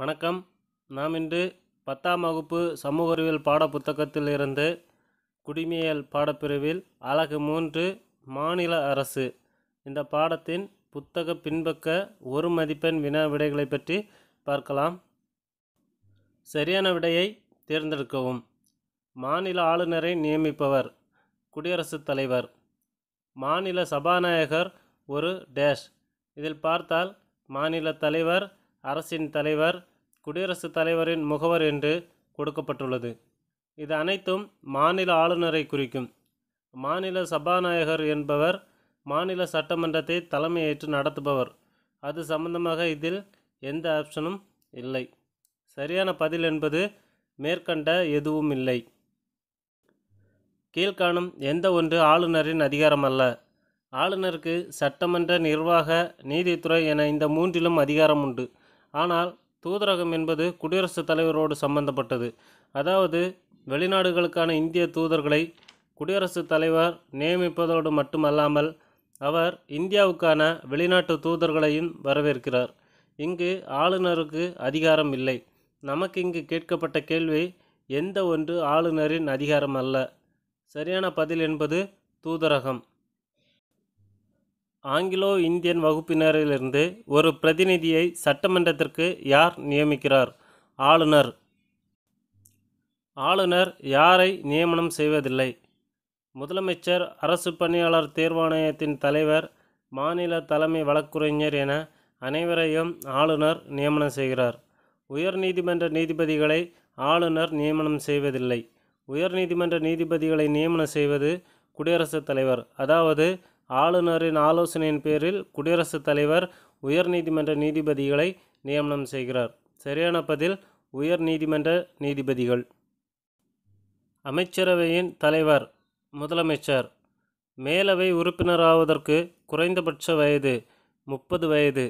வணக்கம் நாம் இன்று பத்தாம் வகுப்பு சமூக அறிவியல் இருந்து குடிமையல் பாடப்பிரிவில் அழகு மூன்று மாநில அரசு இந்த பாடத்தின் புத்தக பின்பக்க ஒரு மதிப்பெண் வினா விடைகளை பற்றி பார்க்கலாம் சரியான விடையை தேர்ந்தெடுக்கவும் மாநில ஆளுநரை நியமிப்பவர் குடியரசுத் தலைவர் மாநில சபாநாயகர் ஒரு டேஷ் இதில் பார்த்தால் மாநில தலைவர் அரசின் தலைவர் குடியரசுத் தலைவரின் முகவர் என்று கொடுக்கப்பட்டுள்ளது இது அனைத்தும் மாநில ஆளுநரை குறிக்கும் மாநில சபாநாயகர் என்பவர் மாநில சட்டமன்றத்தை தலைமையேற்று நடத்துபவர் அது சம்பந்தமாக இதில் எந்த ஆப்ஷனும் இல்லை சரியான பதில் என்பது மேற்கண்ட எதுவும் இல்லை கீழ்காணும் எந்த ஒன்று ஆளுநரின் அதிகாரம் அல்ல ஆளுநருக்கு சட்டமன்ற நிர்வாக நீதித்துறை என இந்த மூன்றிலும் அதிகாரம் உண்டு ஆனால் தூதரகம் என்பது குடியரசுத் தலைவரோடு சம்பந்தப்பட்டது அதாவது வெளிநாடுகளுக்கான இந்திய தூதர்களை குடியரசுத் தலைவர் நியமிப்பதோடு மட்டுமல்லாமல் அவர் இந்தியாவுக்கான வெளிநாட்டு தூதர்களையும் வரவேற்கிறார் இங்கு ஆளுநருக்கு அதிகாரம் இல்லை நமக்கு இங்கு கேட்கப்பட்ட கேள்வி எந்த ஒன்று ஆளுநரின் அதிகாரம் அல்ல சரியான பதில் என்பது தூதரகம் ஆங்கிலோ இந்தியன் வகுப்பினரிலிருந்து ஒரு பிரதிநிதியை சட்டமன்றத்திற்கு யார் நியமிக்கிறார் ஆளுநர் ஆளுநர் யாரை நியமனம் செய்வதில்லை முதலமைச்சர் அரசு பணியாளர் தேர்வாணையத்தின் தலைவர் மாநில தலைமை வழக்குரைஞர் என அனைவரையும் ஆளுநர் நியமனம் செய்கிறார் உயர்நீதிமன்ற நீதிபதிகளை ஆளுநர் நியமனம் செய்வதில்லை உயர்நீதிமன்ற நீதிபதிகளை நியமனம் செய்வது குடியரசுத் தலைவர் அதாவது ஆளுநரின் ஆலோசனையின் பேரில் குடியரசுத் தலைவர் உயர் நீதிமன்ற நீதிபதிகளை நியமனம் செய்கிறார் சரியான பதில் உயர் நீதிமன்ற நீதிபதிகள் அமைச்சரவையின் தலைவர் முதலமைச்சர் மேலவை உறுப்பினராவதற்கு குறைந்தபட்ச வயது முப்பது வயது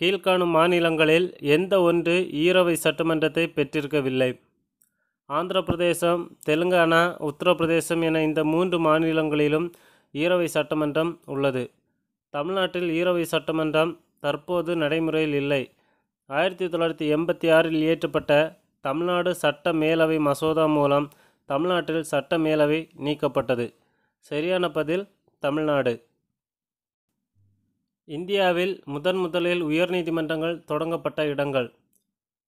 கீழ்காணும் மாநிலங்களில் எந்த ஒன்று ஈரவை சட்டமன்றத்தை பெற்றிருக்கவில்லை ஆந்திர பிரதேசம் தெலுங்கானா உத்தரப்பிரதேசம் என இந்த மூன்று மாநிலங்களிலும் ஈரவை சட்டமன்றம் உள்ளது தமிழ்நாட்டில் ஈரவை சட்டமன்றம் தற்போது நடைமுறையில் இல்லை ஆயிரத்தி தொள்ளாயிரத்தி எண்பத்தி ஆறில் இயற்றப்பட்ட தமிழ்நாடு சட்ட மேலவை மசோதா மூலம் தமிழ்நாட்டில் சட்ட மேலவை நீக்கப்பட்டது சரியான பதில் தமிழ்நாடு இந்தியாவில் முதன் முதலில் உயர்நீதிமன்றங்கள் தொடங்கப்பட்ட இடங்கள்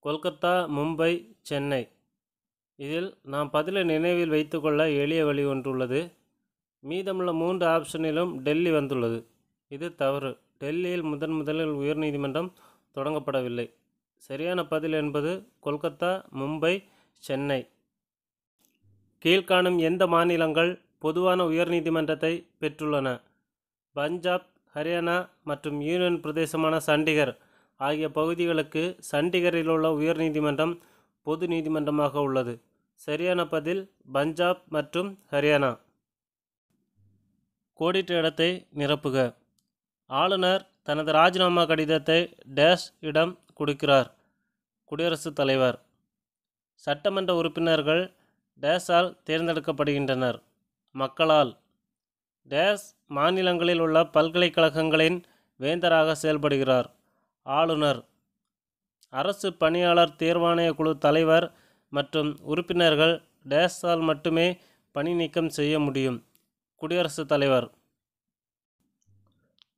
கொல்கத்தா மும்பை சென்னை இதில் நாம் பதிலை நினைவில் வைத்துக்கொள்ள எளிய வழி ஒன்றுள்ளது மீதமுள்ள மூன்று ஆப்ஷனிலும் டெல்லி வந்துள்ளது இது தவறு டெல்லியில் முதன் முதலில் உயர்நீதிமன்றம் தொடங்கப்படவில்லை சரியான பதில் என்பது கொல்கத்தா மும்பை சென்னை கீழ்காணும் எந்த மாநிலங்கள் பொதுவான உயர்நீதிமன்றத்தை பெற்றுள்ளன பஞ்சாப் ஹரியானா மற்றும் யூனியன் பிரதேசமான சண்டிகர் ஆகிய பகுதிகளுக்கு சண்டிகரில் உள்ள உயர்நீதிமன்றம் பொது நீதிமன்றமாக உள்ளது சரியான பதில் பஞ்சாப் மற்றும் ஹரியானா கோடிட்ட இடத்தை நிரப்புக ஆளுநர் தனது ராஜினாமா கடிதத்தை டேஷ் இடம் கொடுக்கிறார் குடியரசுத் தலைவர் சட்டமன்ற உறுப்பினர்கள் டேஸால் தேர்ந்தெடுக்கப்படுகின்றனர் மக்களால் டேஸ் மாநிலங்களில் உள்ள பல்கலைக்கழகங்களின் வேந்தராக செயல்படுகிறார் ஆளுநர் அரசு பணியாளர் தேர்வாணைய குழு தலைவர் மற்றும் உறுப்பினர்கள் டேஸால் மட்டுமே பணி நீக்கம் செய்ய முடியும் குடியரசுத் தலைவர்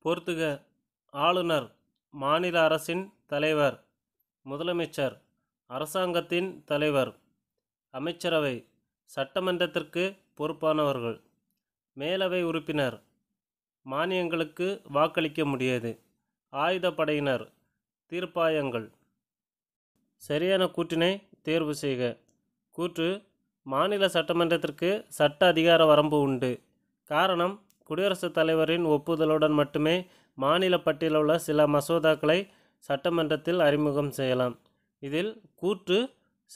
போர்த்துக ஆளுநர் மாநில அரசின் தலைவர் முதலமைச்சர் அரசாங்கத்தின் தலைவர் அமைச்சரவை சட்டமன்றத்திற்கு பொறுப்பானவர்கள் மேலவை உறுப்பினர் மானியங்களுக்கு வாக்களிக்க முடியாது ஆயுதப்படையினர் தீர்ப்பாயங்கள் சரியான கூற்றினை தேர்வு செய்க கூற்று மாநில சட்டமன்றத்திற்கு சட்ட அதிகார வரம்பு உண்டு காரணம் குடியரசுத் தலைவரின் ஒப்புதலுடன் மட்டுமே மாநில பட்டியலில் உள்ள சில மசோதாக்களை சட்டமன்றத்தில் அறிமுகம் செய்யலாம் இதில் கூற்று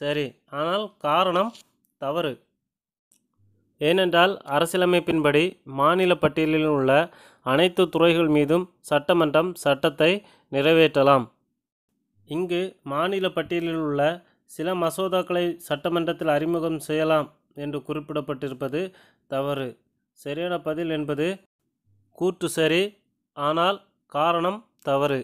சரி ஆனால் காரணம் தவறு ஏனென்றால் அரசியலமைப்பின்படி மாநில பட்டியலில் உள்ள அனைத்து துறைகள் மீதும் சட்டமன்றம் சட்டத்தை நிறைவேற்றலாம் இங்கு மாநில பட்டியலில் உள்ள சில மசோதாக்களை சட்டமன்றத்தில் அறிமுகம் செய்யலாம் என்று குறிப்பிடப்பட்டிருப்பது தவறு சரியான பதில் என்பது கூற்று சரி ஆனால் காரணம் தவறு